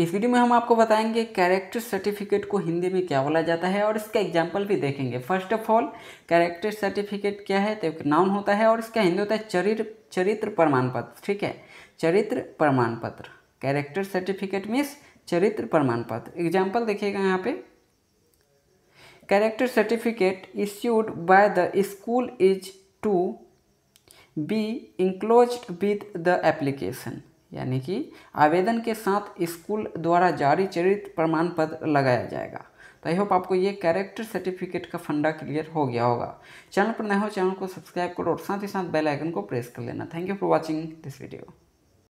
इस वीडियो में हम आपको बताएंगे कैरेक्टर सर्टिफिकेट को हिंदी में क्या बोला जाता है और इसका एग्जाम्पल भी देखेंगे first of all character certificate क्या है तो एक नाउन होता है और इसका हिंदी होता है चरित्र चरित्र प्रमाण पत्र ठीक है चरित्र प्रमाण पत्र कैरेक्टर सर्टिफिकेट मीन्स चरित्र प्रमाण पत्र एग्जाम्पल देखिएगा यहाँ पे character certificate issued by the school is to be enclose with the application यानी कि आवेदन के साथ स्कूल द्वारा जारी चरित प्रमाण पत्र लगाया जाएगा तो आई होप आपको ये कैरेक्टर सर्टिफिकेट का फंडा क्लियर हो गया होगा चैनल पर नए हो चैनल को सब्सक्राइब करो और साथ ही साथ बेल आइकन को प्रेस कर लेना thank you for watching this video